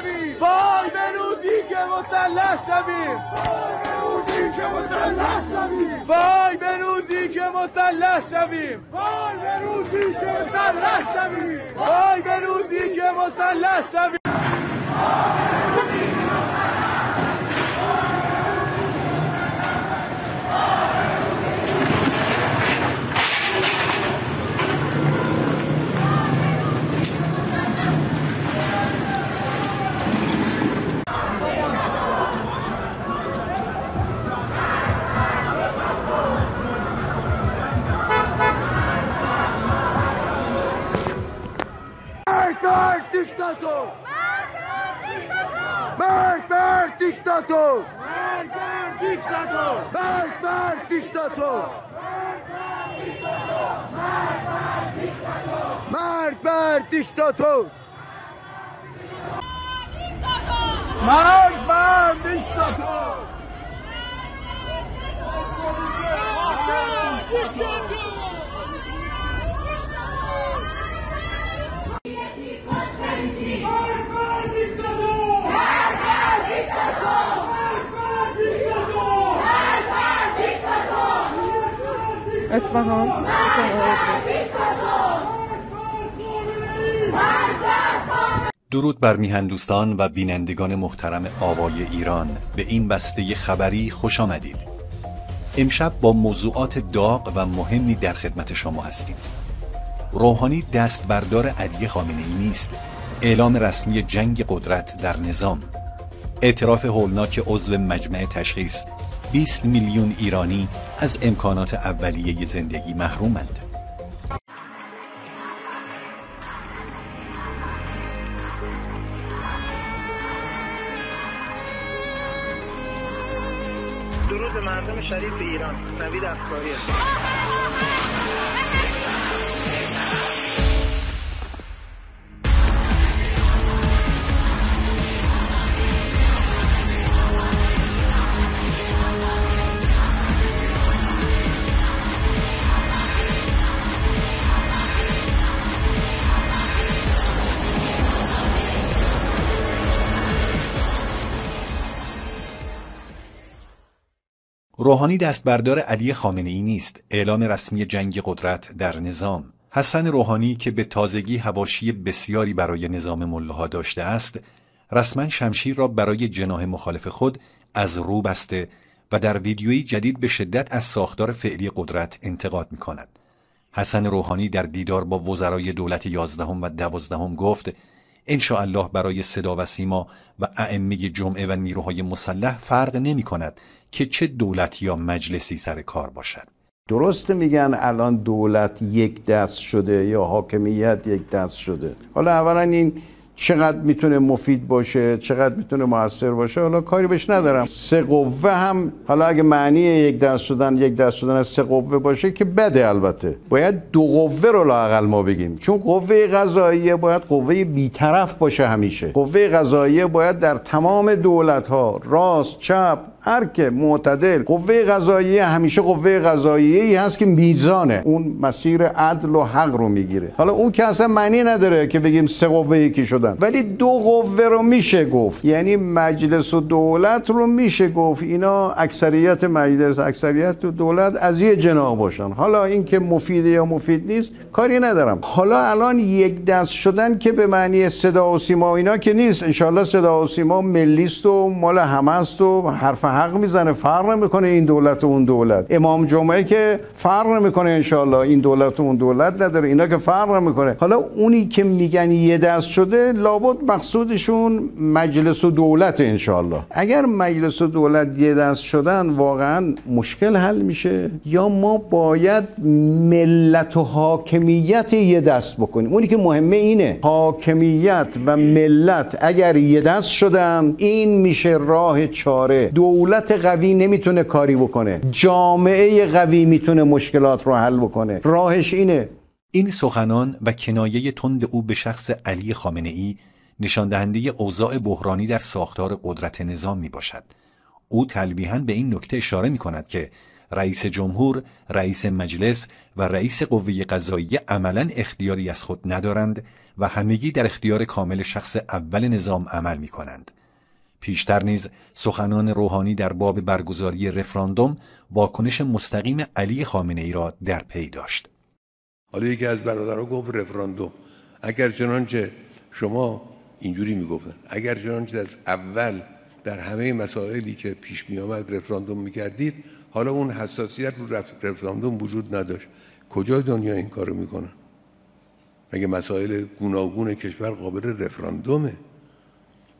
شویم وای به روزی که مسلح شویم وای به روزی که مسلح شویم وای به روزی که مسلح شویم وای به روزی که مسلح شویم to. Mark Van Es war noch. Es war noch. درود بر میهن دوستان و بینندگان محترم آوای ایران به این بسته خبری خوش آمدید امشب با موضوعات داغ و مهمی در خدمت شما هستیم روحانی دست بردار علی خامنه ای نیست اعلام رسمی جنگ قدرت در نظام اعتراف هولناک عضو مجمع تشخیص 20 میلیون ایرانی از امکانات اولیه زندگی محرومند Navidad todavía. روحانی بردار علی خامنه ای نیست اعلام رسمی جنگ قدرت در نظام حسن روحانی که به تازگی هواشی بسیاری برای نظام ملاها داشته است رسما شمشیر را برای جناه مخالف خود از رو بسته و در ویدیویی جدید به شدت از ساختار فعلی قدرت انتقاد می کند. حسن روحانی در دیدار با وزرای دولت یازدهم و دوازدهم گفت الله برای صدا و سیما و ائمه جمعه و نیروهای مسلح فرق نمی کند که چه دولت یا مجلسی سر کار باشد درست میگن الان دولت یک دست شده یا حاکمیت یک دست شده حالا اولا این چقدر میتونه مفید باشه چقدر میتونه موثر باشه حالا کاری بهش ندارم سه قوه هم حالا اگه معنی یک دست شدن یک دست شدن از سه قوه باشه که بده البته باید دو قوه رو لاقل ما بگیم چون قوه قضاییه باید قوه بیطرف باشه همیشه قوه قضاییه باید در تمام دولت ها راست چپ هر که معتدل قوه قضاییه همیشه قوه قضاییه ای هست که میزانه اون مسیر عدل و حق رو میگیره حالا اون که اصلا معنی نداره که بگیم سه قوه یکی شدن ولی دو قوه رو میشه گفت یعنی مجلس و دولت رو میشه گفت اینا اکثریت مجلس اکثریت و دولت از یه جناح باشن حالا این که مفید یا مفید نیست کاری ندارم حالا الان یک دست شدن که به معنی صدا و سیما اینا که نیست انشالله صدا و ملیست و مال همه است و حرف حق میزنه فرق میکنه این دولت و اون دولت امام جمعه که فرق میکنه انشالله این دولت و اون دولت نداره اینا که فرق میکنه حالا اونی که میگن یه دست شده لابد مقصودشون مجلس و دولت انشالله اگر مجلس و دولت یه دست شدن واقعا مشکل حل میشه یا ما باید ملت و حاکمیت یه دست بکنیم اونی که مهمه اینه حاکمیت و ملت اگر یه دست شدن این میشه راه چاره دولت قوی نمیتونه کاری بکنه جامعه قوی میتونه مشکلات رو حل بکنه راهش اینه این سخنان و کنایه تند او به شخص علی خامنه ای نشان دهنده اوضاع بحرانی در ساختار قدرت نظام می باشد او تلویحا به این نکته اشاره می کند که رئیس جمهور، رئیس مجلس و رئیس قوه قضاییه عملا اختیاری از خود ندارند و همگی در اختیار کامل شخص اول نظام عمل می کنند. پیشتر نیز سخنان روحانی در باب برگزاری رفراندوم واکنش مستقیم علی خامنه ای را در پی داشت حالا یکی از برادرها گفت رفراندوم اگر چنانچه شما اینجوری میگفتن اگر چنانچه از اول در همه مسائلی که پیش می آمد رفراندوم کردید حالا اون حساسیت رو رفراندوم وجود نداشت کجا دنیا این کارو میکنن مگه مسائل گوناگون کشور قابل رفراندومه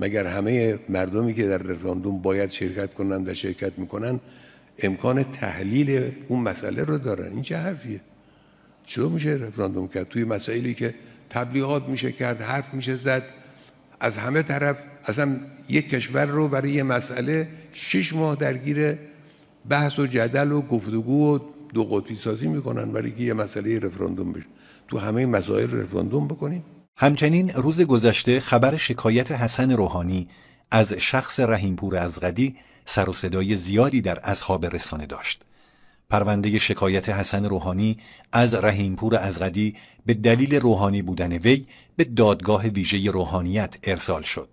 مگر همه مردمی که در رفراندوم باید شرکت کنند و شرکت میکنن امکان تحلیل اون مسئله رو دارن این چه حرفیه چطور میشه رفراندوم کرد توی مسائلی که تبلیغات میشه کرد حرف میشه زد از همه طرف اصلا یک کشور رو برای یه مسئله شش ماه درگیر بحث و جدل و گفتگو و دو قطبی سازی میکنن برای که یه مسئله رفراندوم بشه تو همه مسائل رفراندوم بکنیم همچنین روز گذشته خبر شکایت حسن روحانی از شخص رحیمپور ازغدی سر و صدای زیادی در اصحاب رسانه داشت. پرونده شکایت حسن روحانی از رحیمپور ازغدی به دلیل روحانی بودن وی به دادگاه ویژه روحانیت ارسال شد.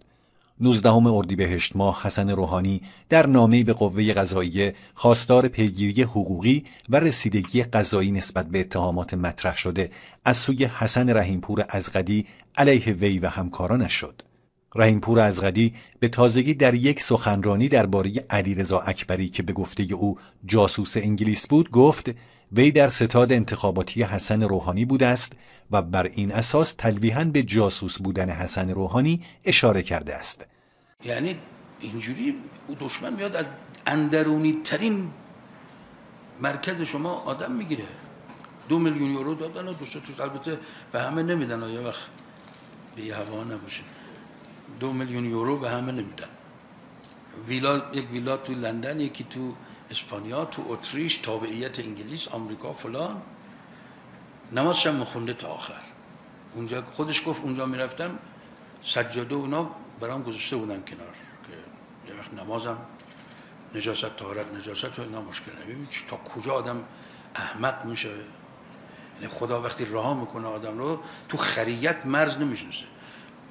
19 اردیبهشت ماه حسن روحانی در نامه به قوه قضاییه خواستار پیگیری حقوقی و رسیدگی قضایی نسبت به اتهامات مطرح شده از سوی حسن رحیمپور قدی علیه وی و همکارانش شد. رحیمپور قدی به تازگی در یک سخنرانی درباره علیرضا اکبری که به گفته او جاسوس انگلیس بود گفت وی در ستاد انتخاباتی حسن روحانی بوده است و بر این اساس تلویحا به جاسوس بودن حسن روحانی اشاره کرده است یعنی اینجوری او دشمن میاد از اندرونی ترین مرکز شما آدم میگیره دو میلیون یورو دادن و دوست البته به همه نمیدن آیا وقت به یه هوا نباشه دو میلیون یورو به همه نمیدن ویلا یک ویلا تو لندن یکی تو اسپانیا تو اتریش تابعیت انگلیس آمریکا فلان نمازشم مخونده تا آخر اونجا خودش گفت اونجا میرفتم سجاده اونا برام گذاشته بودن کنار که یه وقت نمازم نجاست تارت نجاست و اینا مشکل نبیم تا کجا آدم احمق میشه یعنی خدا وقتی راه میکنه آدم رو تو خریت مرز نمیشنسه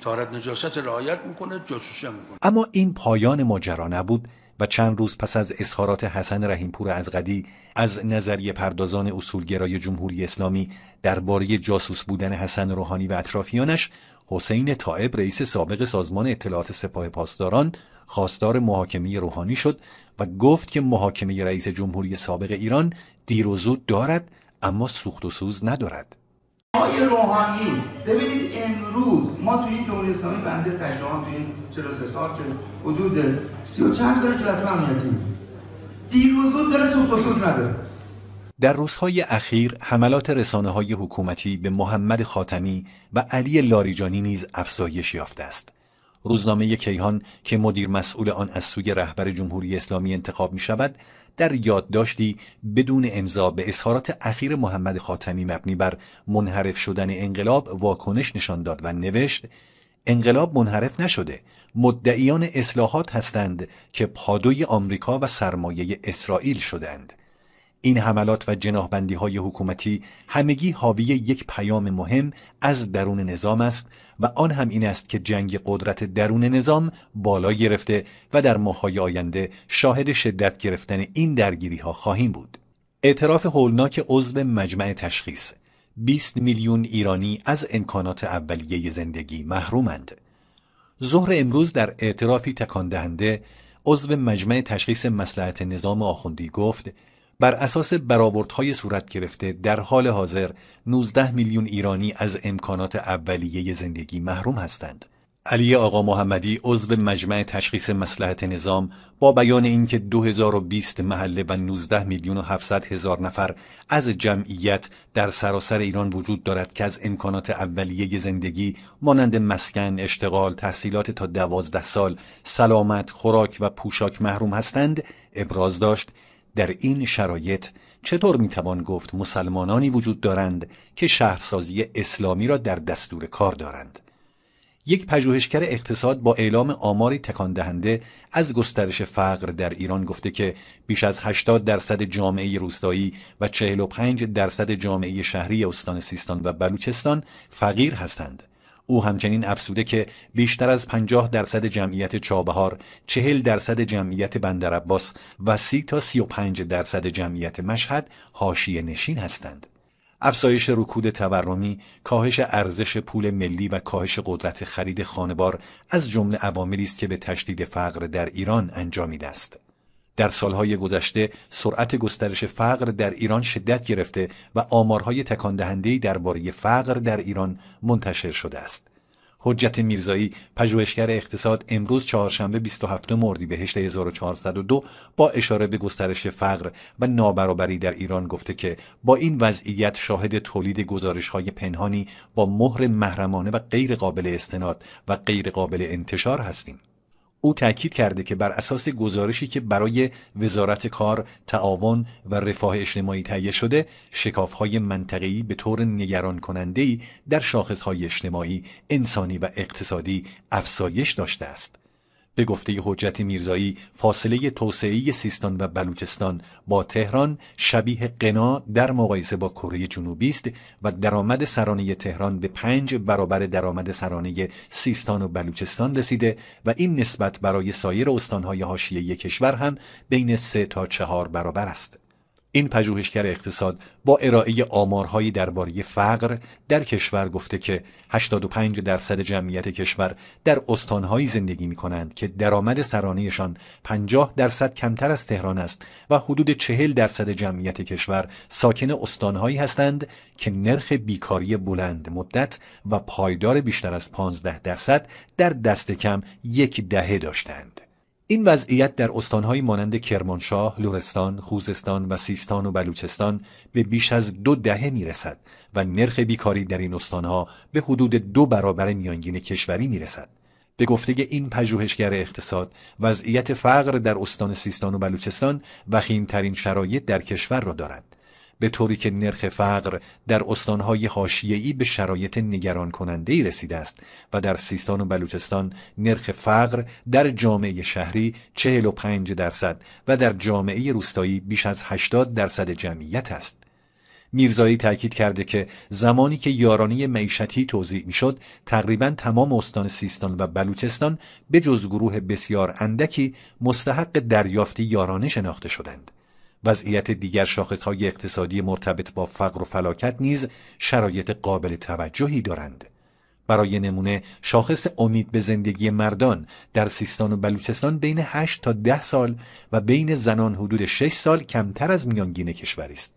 طهارت نجاست رعایت میکنه جاسوسی میکنه اما این پایان ماجرا نبود و چند روز پس از اظهارات حسن رحیمپور قدی از نظریه پردازان اصولگرای جمهوری اسلامی درباره جاسوس بودن حسن روحانی و اطرافیانش حسین طائب رئیس سابق سازمان اطلاعات سپاه پاسداران خواستار محاکمه روحانی شد و گفت که محاکمه رئیس جمهوری سابق ایران دیر و زود دارد اما سوخت و سوز ندارد های روحانی ببینید امروز ما توی این جمهوری اسلامی بنده تجربه توی این 43 سال که حدود 34 سال کلاس امنیتی دیروز داره سوت و سوت نده در روزهای اخیر حملات رسانه های حکومتی به محمد خاتمی و علی لاریجانی نیز افزایش یافته است. روزنامه کیهان که مدیر مسئول آن از سوی رهبر جمهوری اسلامی انتخاب می شود در یادداشتی بدون امضا به اظهارات اخیر محمد خاتمی مبنی بر منحرف شدن انقلاب واکنش نشان داد و نوشت انقلاب منحرف نشده مدعیان اصلاحات هستند که پادوی آمریکا و سرمایه اسرائیل شدند این حملات و جناهبندی های حکومتی همگی حاوی یک پیام مهم از درون نظام است و آن هم این است که جنگ قدرت درون نظام بالا گرفته و در ماهای آینده شاهد شدت گرفتن این درگیری ها خواهیم بود. اعتراف هولناک عضو مجمع تشخیص 20 میلیون ایرانی از امکانات اولیه زندگی محرومند. ظهر امروز در اعترافی تکان دهنده عضو مجمع تشخیص مسلحت نظام آخوندی گفت بر اساس برآوردهای صورت گرفته در حال حاضر 19 میلیون ایرانی از امکانات اولیه زندگی محروم هستند. علی آقا محمدی عضو مجمع تشخیص مسلحت نظام با بیان اینکه 2020 محله و 19 میلیون و 700 هزار نفر از جمعیت در سراسر ایران وجود دارد که از امکانات اولیه زندگی مانند مسکن، اشتغال، تحصیلات تا 12 سال، سلامت، خوراک و پوشاک محروم هستند ابراز داشت در این شرایط چطور میتوان گفت مسلمانانی وجود دارند که شهرسازی اسلامی را در دستور کار دارند یک پژوهشگر اقتصاد با اعلام آماری تکان دهنده از گسترش فقر در ایران گفته که بیش از 80 درصد جامعه روستایی و 45 درصد جامعه شهری استان سیستان و بلوچستان فقیر هستند او همچنین افسوده که بیشتر از 50 درصد جمعیت چابهار، 40 درصد جمعیت بندرعباس و 30 تا 35 درصد جمعیت مشهد حاشیه نشین هستند. افزایش رکود تورمی، کاهش ارزش پول ملی و کاهش قدرت خرید خانوار از جمله عواملی است که به تشدید فقر در ایران انجامیده است. در سالهای گذشته سرعت گسترش فقر در ایران شدت گرفته و آمارهای تکان دهنده درباره فقر در ایران منتشر شده است. حجت میرزایی پژوهشگر اقتصاد امروز چهارشنبه 27 به 1402 با اشاره به گسترش فقر و نابرابری در ایران گفته که با این وضعیت شاهد تولید گزارش های پنهانی با مهر محرمانه و غیر قابل استناد و قابل انتشار هستیم. او تاکید کرده که بر اساس گزارشی که برای وزارت کار، تعاون و رفاه اجتماعی تهیه شده، شکاف‌های منطقه‌ای به طور نگران کننده‌ای در شاخص‌های اجتماعی، انسانی و اقتصادی افزایش داشته است. به گفته حجت میرزایی فاصله توسعه سیستان و بلوچستان با تهران شبیه قنا در مقایسه با کره جنوبی است و درآمد سرانه تهران به پنج برابر درآمد سرانه سیستان و بلوچستان رسیده و این نسبت برای سایر استانهای حاشیه کشور هم بین سه تا چهار برابر است. این پژوهشگر اقتصاد با ارائه آمارهایی درباره فقر در کشور گفته که 85 درصد جمعیت کشور در استانهایی زندگی می کنند که درآمد سرانهشان 50 درصد کمتر از تهران است و حدود 40 درصد جمعیت کشور ساکن استانهایی هستند که نرخ بیکاری بلند مدت و پایدار بیشتر از 15 درصد در دست کم یک دهه داشتند. این وضعیت در استانهایی مانند کرمانشاه، لورستان، خوزستان و سیستان و بلوچستان به بیش از دو دهه رسد و نرخ بیکاری در این استانها به حدود دو برابر میانگین کشوری رسد. به گفته این پژوهشگر اقتصاد وضعیت فقر در استان سیستان و بلوچستان وخیمترین شرایط در کشور را دارد به طوری که نرخ فقر در استانهای حاشیه‌ای به شرایط نگران کننده رسیده است و در سیستان و بلوچستان نرخ فقر در جامعه شهری 45 درصد و در جامعه روستایی بیش از 80 درصد جمعیت است. میرزایی تاکید کرده که زمانی که یارانی معیشتی توضیع میشد تقریبا تمام استان سیستان و بلوچستان به جز گروه بسیار اندکی مستحق دریافت یارانه شناخته شدند وضعیت دیگر شاخصهای اقتصادی مرتبط با فقر و فلاکت نیز شرایط قابل توجهی دارند برای نمونه شاخص امید به زندگی مردان در سیستان و بلوچستان بین 8 تا 10 سال و بین زنان حدود 6 سال کمتر از میانگین کشوری است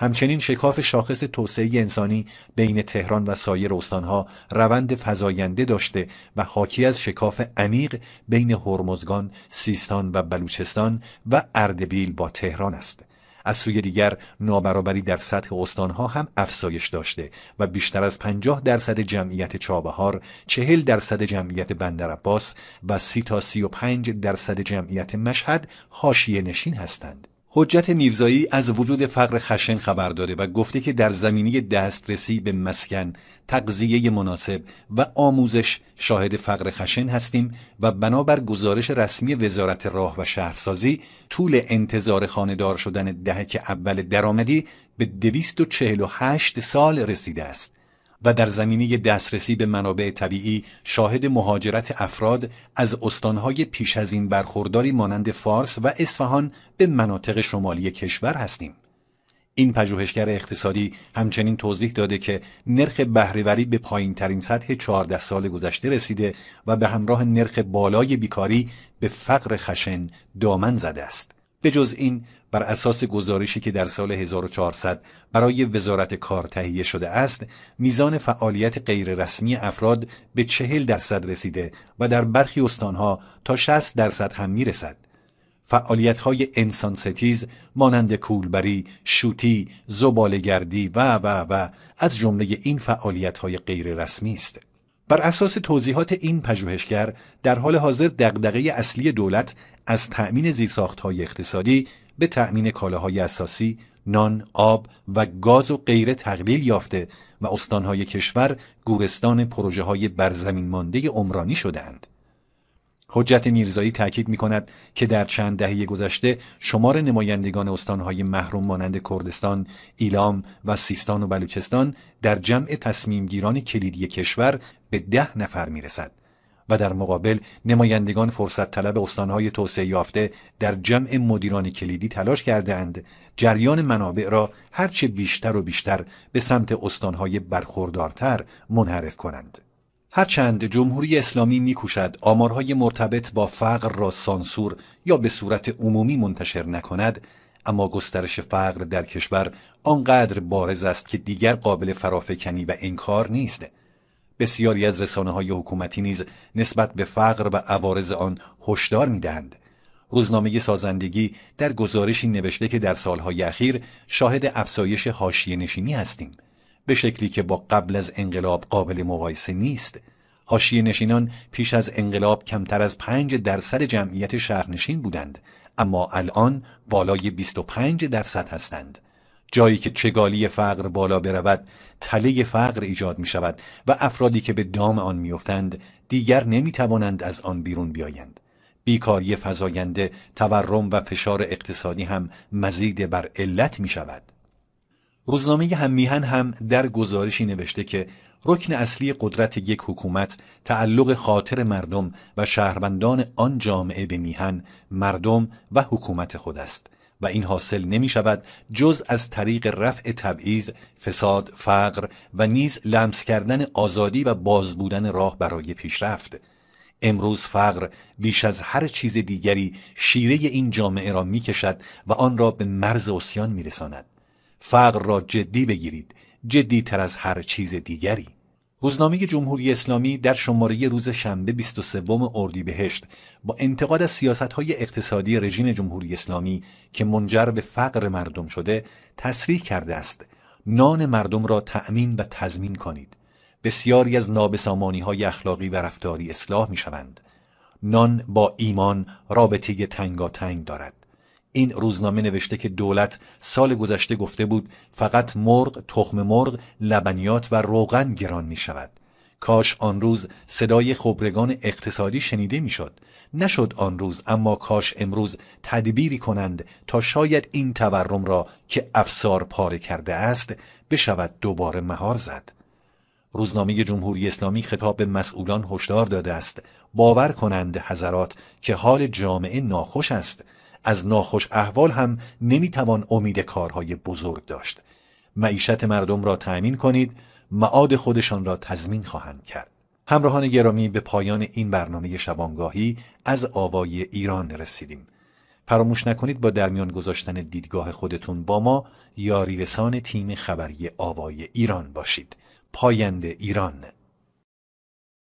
همچنین شکاف شاخص توسعه انسانی بین تهران و سایر استانها روند فزاینده داشته و حاکی از شکاف عمیق بین هرمزگان، سیستان و بلوچستان و اردبیل با تهران است. از سوی دیگر نابرابری در سطح استانها هم افزایش داشته و بیشتر از 50 درصد جمعیت چابهار، 40 درصد جمعیت بندرعباس و 30 تا 35 درصد جمعیت مشهد حاشیه نشین هستند. حجت میرزایی از وجود فقر خشن خبر داده و گفته که در زمینی دسترسی به مسکن، تقضیه مناسب و آموزش شاهد فقر خشن هستیم و بنابر گزارش رسمی وزارت راه و شهرسازی طول انتظار خاندار شدن دهک اول درآمدی به 248 سال رسیده است. و در زمینه دسترسی به منابع طبیعی شاهد مهاجرت افراد از استانهای پیش از این برخورداری مانند فارس و اصفهان به مناطق شمالی کشور هستیم. این پژوهشگر اقتصادی همچنین توضیح داده که نرخ بهرهوری به پایین ترین سطح 14 سال گذشته رسیده و به همراه نرخ بالای بیکاری به فقر خشن دامن زده است. به جز این بر اساس گزارشی که در سال 1400 برای وزارت کار تهیه شده است میزان فعالیت غیررسمی افراد به 40 درصد رسیده و در برخی استانها تا 60 درصد هم میرسد فعالیت های انسان ستیز مانند کولبری، شوتی، زبالگردی و و و از جمله این فعالیت های غیر رسمی است. بر اساس توضیحات این پژوهشگر در حال حاضر دغدغه اصلی دولت از تأمین زیرساخت‌های اقتصادی به تأمین کالاهای اساسی نان، آب و گاز و غیره تقلیل یافته و استانهای کشور گورستان پروژه های برزمین مانده عمرانی شدند. حجت میرزایی تاکید می کند که در چند دهه گذشته شمار نمایندگان استانهای محروم مانند کردستان، ایلام و سیستان و بلوچستان در جمع تصمیمگیران کلیدی کشور به ده نفر می رسد. و در مقابل نمایندگان فرصت طلب استانهای توسعه یافته در جمع مدیران کلیدی تلاش اند جریان منابع را هرچه بیشتر و بیشتر به سمت استانهای برخوردارتر منحرف کنند. هرچند جمهوری اسلامی میکوشد آمارهای مرتبط با فقر را سانسور یا به صورت عمومی منتشر نکند اما گسترش فقر در کشور آنقدر بارز است که دیگر قابل فرافکنی و انکار نیست بسیاری از رسانه های حکومتی نیز نسبت به فقر و عوارض آن هشدار میدهند روزنامه سازندگی در گزارشی نوشته که در سالهای اخیر شاهد افزایش حاشیه نشینی هستیم به شکلی که با قبل از انقلاب قابل مقایسه نیست هاشی نشینان پیش از انقلاب کمتر از 5 درصد جمعیت شهرنشین بودند اما الان بالای 25 درصد هستند جایی که چگالی فقر بالا برود تله فقر ایجاد می شود و افرادی که به دام آن افتند دیگر نمی توانند از آن بیرون بیایند بیکاری فزاینده تورم و فشار اقتصادی هم مزید بر علت می شود روزنامه میهن هم در گزارشی نوشته که رکن اصلی قدرت یک حکومت تعلق خاطر مردم و شهروندان آن جامعه به میهن مردم و حکومت خود است و این حاصل نمی شود جز از طریق رفع تبعیض، فساد، فقر و نیز لمس کردن آزادی و باز بودن راه برای پیشرفت. امروز فقر بیش از هر چیز دیگری شیره این جامعه را می کشد و آن را به مرز اسیان می رساند. فقر را جدی بگیرید جدی تر از هر چیز دیگری روزنامه جمهوری اسلامی در شماره روز شنبه 23 اردیبهشت با انتقاد از های اقتصادی رژیم جمهوری اسلامی که منجر به فقر مردم شده تصریح کرده است نان مردم را تأمین و تضمین کنید بسیاری از نابسامانی های اخلاقی و رفتاری اصلاح می شوند نان با ایمان رابطه تنگاتنگ دارد این روزنامه نوشته که دولت سال گذشته گفته بود فقط مرغ، تخم مرغ، لبنیات و روغن گران می شود. کاش آن روز صدای خبرگان اقتصادی شنیده می میشد. نشد آن روز اما کاش امروز تدبیری کنند تا شاید این تورم را که افسار پاره کرده است بشود دوباره مهار زد. روزنامه جمهوری اسلامی خطاب به مسئولان هشدار داده است باور کنند حضرات که حال جامعه ناخوش است از ناخوش احوال هم نمیتوان امید کارهای بزرگ داشت معیشت مردم را تأمین کنید معاد خودشان را تضمین خواهند کرد همراهان گرامی به پایان این برنامه شبانگاهی از آوای ایران رسیدیم فراموش نکنید با درمیان گذاشتن دیدگاه خودتون با ما یاری رسان تیم خبری آوای ایران باشید پاینده ایران